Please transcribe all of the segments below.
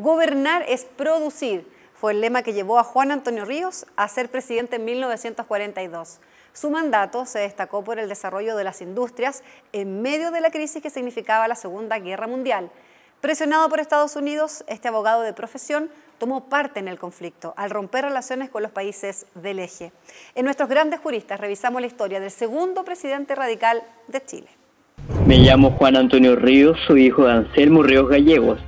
Gobernar es producir, fue el lema que llevó a Juan Antonio Ríos a ser presidente en 1942. Su mandato se destacó por el desarrollo de las industrias en medio de la crisis que significaba la Segunda Guerra Mundial. Presionado por Estados Unidos, este abogado de profesión tomó parte en el conflicto al romper relaciones con los países del eje. En nuestros grandes juristas revisamos la historia del segundo presidente radical de Chile. Me llamo Juan Antonio Ríos, soy hijo de Anselmo Ríos Gallegos.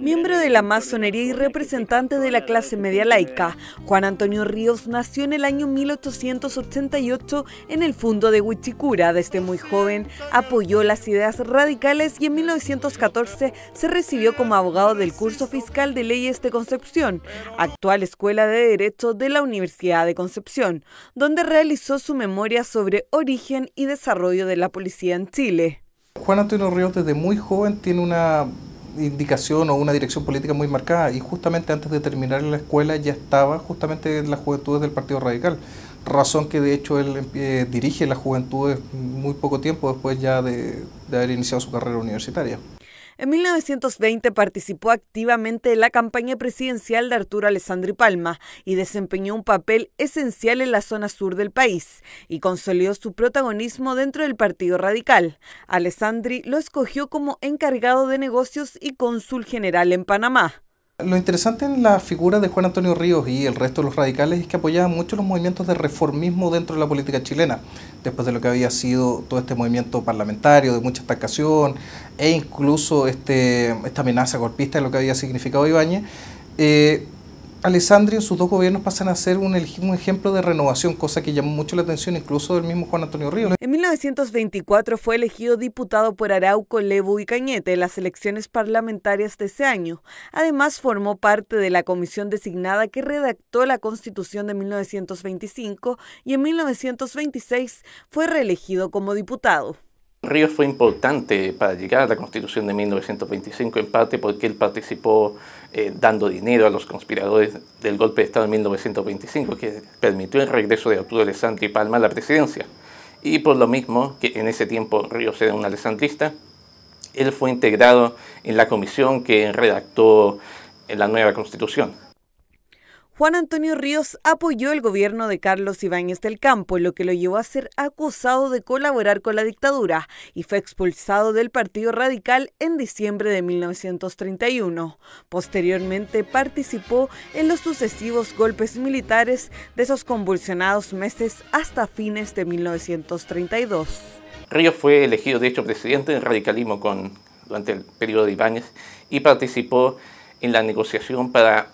Miembro de la masonería y representante de la clase media laica, Juan Antonio Ríos nació en el año 1888 en el fondo de Huichicura. Desde muy joven apoyó las ideas radicales y en 1914 se recibió como abogado del curso fiscal de leyes de Concepción, actual Escuela de Derecho de la Universidad de Concepción, donde realizó su memoria sobre origen y desarrollo de la policía en Chile. Juan Antonio Ríos desde muy joven tiene una indicación o una dirección política muy marcada y justamente antes de terminar la escuela ya estaba justamente en las juventudes del Partido Radical, razón que de hecho él eh, dirige las juventudes muy poco tiempo después ya de haber iniciado su carrera universitaria. En 1920 participó activamente en la campaña presidencial de Arturo Alessandri Palma y desempeñó un papel esencial en la zona sur del país y consolidó su protagonismo dentro del Partido Radical. Alessandri lo escogió como encargado de negocios y cónsul general en Panamá. Lo interesante en la figura de Juan Antonio Ríos y el resto de los radicales es que apoyaban mucho los movimientos de reformismo dentro de la política chilena, después de lo que había sido todo este movimiento parlamentario, de mucha estancación e incluso este, esta amenaza golpista de lo que había significado Ibañez. Eh, Alessandri y sus dos gobiernos pasan a ser un, un, ejemplo de renovación, cosa que llamó mucho la atención incluso del mismo Juan Antonio Ríos. En 1924 fue elegido diputado por Arauco, Lebu y Cañete en las elecciones parlamentarias de ese año. Además formó parte de la comisión designada que redactó la Constitución de 1925 y en 1926 fue reelegido como diputado. Ríos fue importante para llegar a la Constitución de 1925, en parte porque él participó eh, dando dinero a los conspiradores del golpe de Estado de 1925, que permitió el regreso de Arturo Alessandri Palma a la presidencia. Y por lo mismo que en ese tiempo Ríos era un alessandrista, él fue integrado en la comisión que redactó eh, la nueva Constitución. Juan Antonio Ríos apoyó el gobierno de Carlos Ibáñez del Campo, lo que lo llevó a ser acusado de colaborar con la dictadura y fue expulsado del Partido Radical en diciembre de 1931. Posteriormente participó en los sucesivos golpes militares de esos convulsionados meses hasta fines de 1932. Ríos fue elegido, de hecho, presidente en radicalismo con, durante el periodo de Ibáñez y participó en la negociación para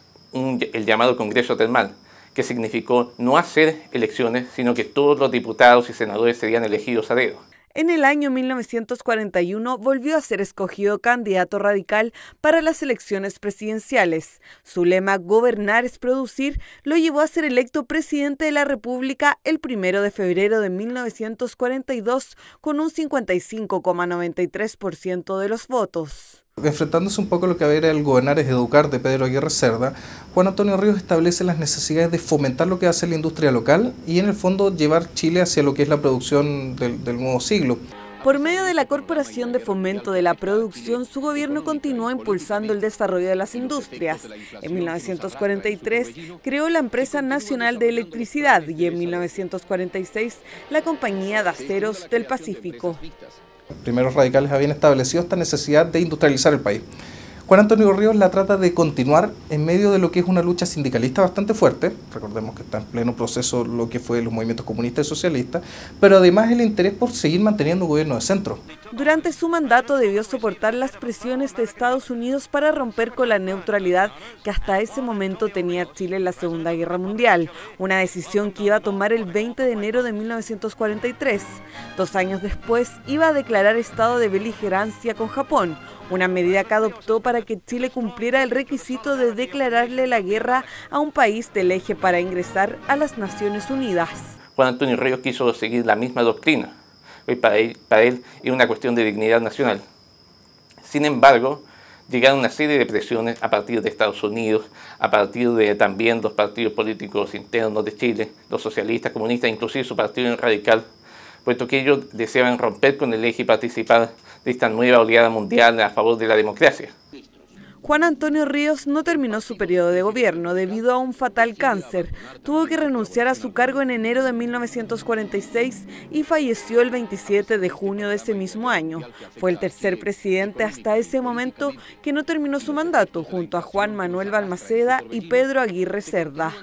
el llamado Congreso Termal, que significó no hacer elecciones, sino que todos los diputados y senadores serían elegidos a dedo. En el año 1941 volvió a ser escogido candidato radical para las elecciones presidenciales. Su lema Gobernar es producir lo llevó a ser electo presidente de la República el 1 de febrero de 1942 con un 55,93% de los votos. Enfrentándose un poco a lo que va era el gobernar es educar de Pedro Aguirre Cerda, Juan Antonio Ríos establece las necesidades de fomentar lo que hace la industria local y en el fondo llevar Chile hacia lo que es la producción del, del nuevo siglo. Por medio de la Corporación de Fomento de la Producción, su gobierno continuó impulsando el desarrollo de las industrias. En 1943 creó la Empresa Nacional de Electricidad y en 1946 la Compañía de Aceros del Pacífico. Los primeros radicales habían establecido esta necesidad de industrializar el país. Juan Antonio Ríos la trata de continuar en medio de lo que es una lucha sindicalista bastante fuerte, recordemos que está en pleno proceso lo que fue los movimientos comunistas y socialistas, pero además el interés por seguir manteniendo un gobierno de centro. Durante su mandato debió soportar las presiones de Estados Unidos para romper con la neutralidad que hasta ese momento tenía Chile en la Segunda Guerra Mundial, una decisión que iba a tomar el 20 de enero de 1943. Dos años después iba a declarar estado de beligerancia con Japón, una medida que adoptó para que Chile cumpliera el requisito de declararle la guerra a un país del eje para ingresar a las Naciones Unidas. Juan Antonio Ríos quiso seguir la misma doctrina hoy para él, es una cuestión de dignidad nacional. Sin embargo, llegaron una serie de presiones a partir de Estados Unidos, a partir de también los partidos políticos internos de Chile, los socialistas, comunistas, inclusive su partido radical, puesto que ellos deseaban romper con el eje y participar de esta nueva oleada mundial a favor de la democracia. Juan Antonio Ríos no terminó su periodo de gobierno debido a un fatal cáncer. Tuvo que renunciar a su cargo en enero de 1946 y falleció el 27 de junio de ese mismo año. Fue el tercer presidente hasta ese momento que no terminó su mandato, junto a Juan Manuel Balmaceda y Pedro Aguirre Cerda.